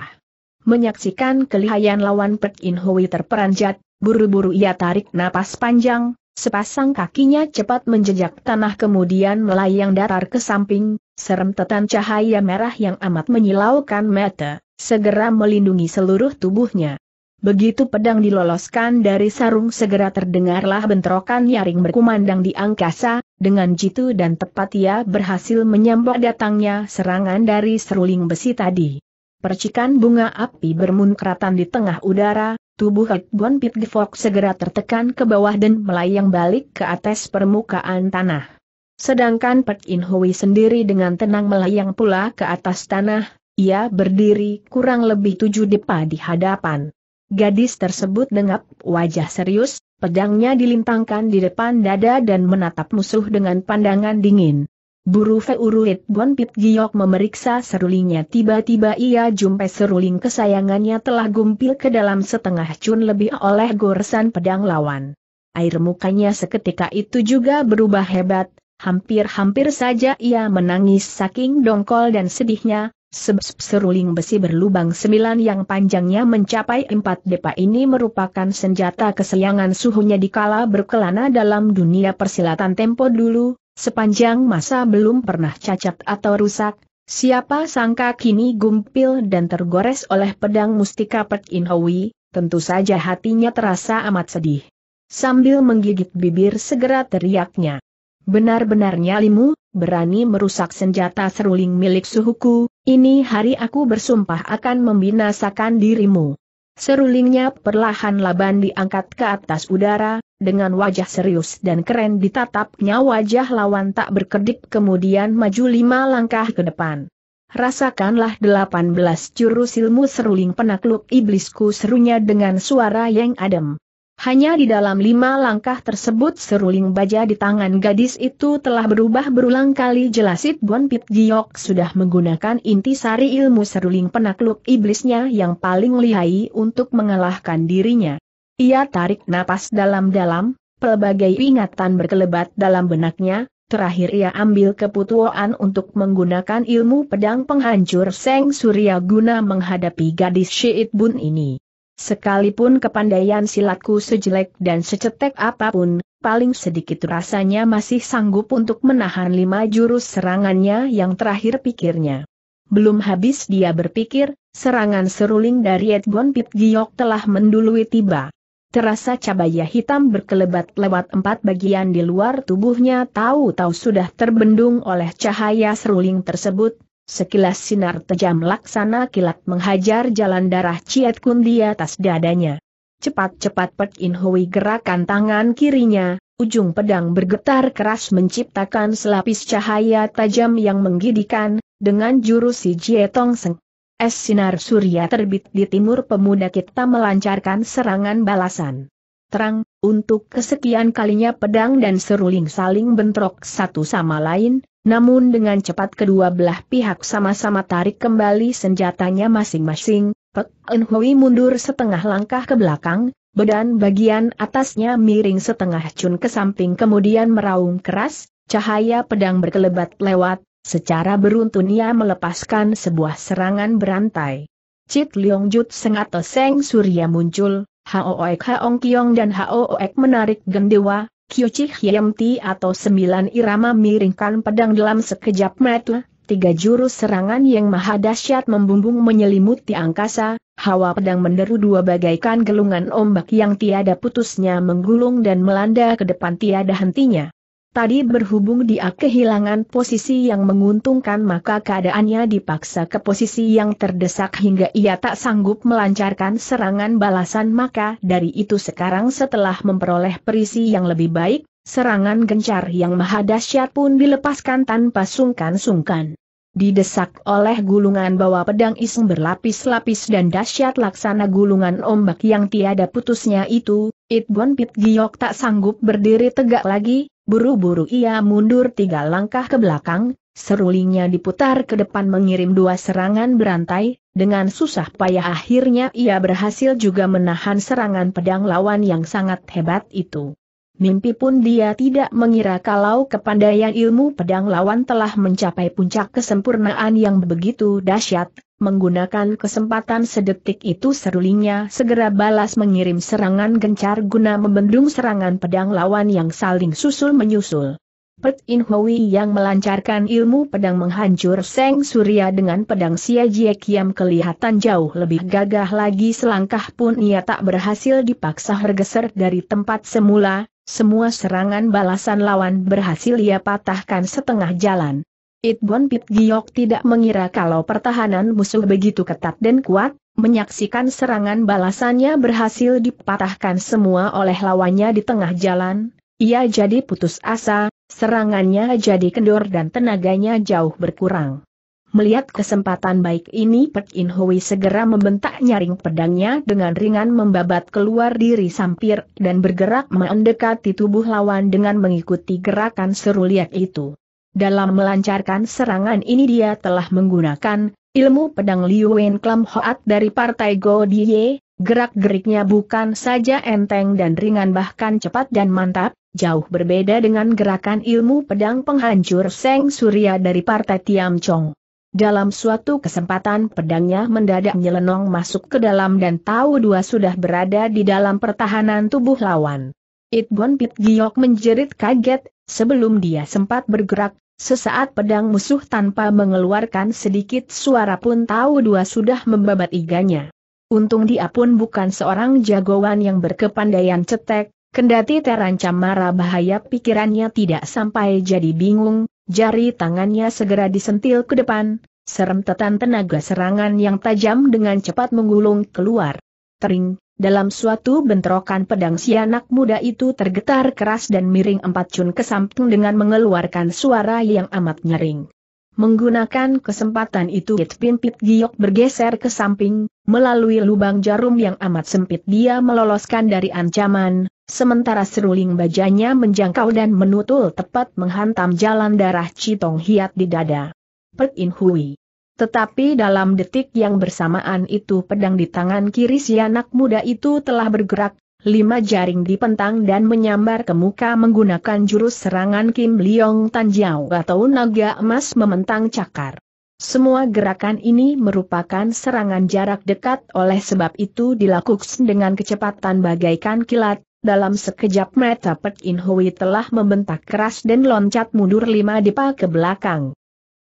Menyaksikan kelihayan lawan Pek In Hui terperanjat, buru-buru ia tarik napas panjang, sepasang kakinya cepat menjejak tanah kemudian melayang datar ke samping, Serem tetan cahaya merah yang amat menyilaukan mata, segera melindungi seluruh tubuhnya. Begitu pedang diloloskan dari sarung segera terdengarlah bentrokan nyaring berkumandang di angkasa, dengan jitu dan tepat ia berhasil menyambut datangnya serangan dari seruling besi tadi. Percikan bunga api bermunkratan di tengah udara, tubuh Hitbon Pitgefok segera tertekan ke bawah dan melayang balik ke atas permukaan tanah. Sedangkan Pek In Hui sendiri dengan tenang melayang pula ke atas tanah, ia berdiri kurang lebih tujuh depa di hadapan. Gadis tersebut dengap wajah serius, pedangnya dilintangkan di depan dada dan menatap musuh dengan pandangan dingin. Buru Feuruit Bonpit Giok memeriksa serulingnya tiba-tiba ia jumpai seruling kesayangannya telah gumpil ke dalam setengah cun lebih oleh goresan pedang lawan. Air mukanya seketika itu juga berubah hebat, hampir-hampir saja ia menangis saking dongkol dan sedihnya, sebab seruling besi berlubang sembilan yang panjangnya mencapai empat depa ini merupakan senjata kesayangan suhunya dikala berkelana dalam dunia persilatan tempo dulu, Sepanjang masa belum pernah cacat atau rusak, siapa sangka kini gumpil dan tergores oleh pedang mustika Pek Inhowi, tentu saja hatinya terasa amat sedih. Sambil menggigit bibir segera teriaknya. Benar-benarnya limu, berani merusak senjata seruling milik suhuku, ini hari aku bersumpah akan membinasakan dirimu. Serulingnya perlahan laban diangkat ke atas udara, dengan wajah serius dan keren ditatapnya wajah lawan tak berkedip kemudian maju lima langkah ke depan. Rasakanlah delapan belas jurus ilmu seruling penakluk iblisku serunya dengan suara yang adem. Hanya di dalam lima langkah tersebut seruling baja di tangan gadis itu telah berubah berulang kali jelasit Bon Pip Giok sudah menggunakan inti sari ilmu seruling penakluk iblisnya yang paling lihai untuk mengalahkan dirinya. Ia tarik napas dalam-dalam, pelbagai ingatan berkelebat dalam benaknya, terakhir ia ambil keputusan untuk menggunakan ilmu pedang penghancur Seng Surya guna menghadapi gadis Syiit Bun ini. Sekalipun kepandaian silatku sejelek dan secetek apapun, paling sedikit rasanya masih sanggup untuk menahan lima jurus serangannya yang terakhir pikirnya. Belum habis dia berpikir, serangan seruling dari Edgon Pit Giok telah mendului tiba. Terasa cabaya hitam berkelebat lewat empat bagian di luar tubuhnya tahu-tahu sudah terbendung oleh cahaya seruling tersebut, Sekilas sinar tajam laksana kilat menghajar jalan darah Ciet Kun di atas dadanya. Cepat-cepat Pek In Hui gerakan tangan kirinya, ujung pedang bergetar keras menciptakan selapis cahaya tajam yang menggidikan, dengan jurus si Jie Tong Seng. Es sinar surya terbit di timur pemuda kita melancarkan serangan balasan. Terang, untuk kesekian kalinya pedang dan seruling saling bentrok satu sama lain, namun dengan cepat kedua belah pihak sama-sama tarik kembali senjatanya masing-masing, Pek En Hui mundur setengah langkah ke belakang, Badan bagian atasnya miring setengah cun ke samping kemudian meraung keras, cahaya pedang berkelebat lewat, secara beruntun ia melepaskan sebuah serangan berantai. Cit Liong Jut Seng atau Seng Surya muncul, Haoek Haong Kiong dan Oek menarik gendewa, Kyochi Hyamti atau sembilan irama miringkan pedang dalam sekejap mata, tiga jurus serangan yang maha dahsyat membumbung menyelimuti angkasa, hawa pedang menderu dua bagaikan gelungan ombak yang tiada putusnya menggulung dan melanda ke depan tiada hentinya. Tadi berhubung dia kehilangan posisi yang menguntungkan maka keadaannya dipaksa ke posisi yang terdesak hingga ia tak sanggup melancarkan serangan balasan maka dari itu sekarang setelah memperoleh perisi yang lebih baik, serangan gencar yang maha dahsyat pun dilepaskan tanpa sungkan-sungkan. Didesak oleh gulungan bawa pedang iseng berlapis-lapis dan dahsyat laksana gulungan ombak yang tiada putusnya itu, Itbon Pit Giok tak sanggup berdiri tegak lagi, Buru-buru ia mundur tiga langkah ke belakang, serulingnya diputar ke depan mengirim dua serangan berantai, dengan susah payah akhirnya ia berhasil juga menahan serangan pedang lawan yang sangat hebat itu. Mimpi pun dia tidak mengira kalau kepandaian ilmu pedang lawan telah mencapai puncak kesempurnaan yang begitu dahsyat, Menggunakan kesempatan sedetik itu serulingnya segera balas mengirim serangan gencar guna membendung serangan pedang lawan yang saling susul-menyusul. Pet In Hui yang melancarkan ilmu pedang menghancur Seng Surya dengan pedang Sia Jie Kiam kelihatan jauh lebih gagah lagi selangkah pun ia tak berhasil dipaksa bergeser dari tempat semula, semua serangan balasan lawan berhasil ia patahkan setengah jalan. Itbon Pit Giok tidak mengira kalau pertahanan musuh begitu ketat dan kuat, menyaksikan serangan balasannya berhasil dipatahkan semua oleh lawannya di tengah jalan, ia jadi putus asa, serangannya jadi kendor dan tenaganya jauh berkurang. Melihat kesempatan baik ini Pek In Hui segera membentak nyaring pedangnya dengan ringan membabat keluar diri sampir dan bergerak mendekati tubuh lawan dengan mengikuti gerakan seruliat itu. Dalam melancarkan serangan ini dia telah menggunakan ilmu pedang Liu Wen Klam Hoat dari partai Go Die, gerak-geriknya bukan saja enteng dan ringan bahkan cepat dan mantap, jauh berbeda dengan gerakan ilmu pedang penghancur Seng Surya dari partai Tiam Chong. Dalam suatu kesempatan pedangnya mendadak nyelenong masuk ke dalam dan tahu dua sudah berada di dalam pertahanan tubuh lawan. Itbon Pit Giok menjerit kaget, sebelum dia sempat bergerak, Sesaat pedang musuh tanpa mengeluarkan sedikit suara pun tahu dua sudah membabat iganya. Untung dia pun bukan seorang jagoan yang berkepandaian cetek, kendati terancam marah bahaya pikirannya tidak sampai jadi bingung, jari tangannya segera disentil ke depan, serem tetan tenaga serangan yang tajam dengan cepat menggulung keluar. Tering, dalam suatu bentrokan pedang si anak muda itu tergetar keras dan miring empat cun ke samping dengan mengeluarkan suara yang amat nyering. Menggunakan kesempatan itu It Pimpit Giok bergeser ke samping, melalui lubang jarum yang amat sempit dia meloloskan dari ancaman, sementara seruling bajanya menjangkau dan menutul tepat menghantam jalan darah Citong Hiat di dada. Pek In Hui tetapi dalam detik yang bersamaan itu pedang di tangan kiri si anak muda itu telah bergerak, lima jaring dipentang dan menyambar ke muka menggunakan jurus serangan Kim Liong Tanjiao atau naga emas mementang cakar. Semua gerakan ini merupakan serangan jarak dekat oleh sebab itu dilakukan dengan kecepatan bagaikan kilat, dalam sekejap mata Pek In Hui telah membentak keras dan loncat mundur lima depa ke belakang.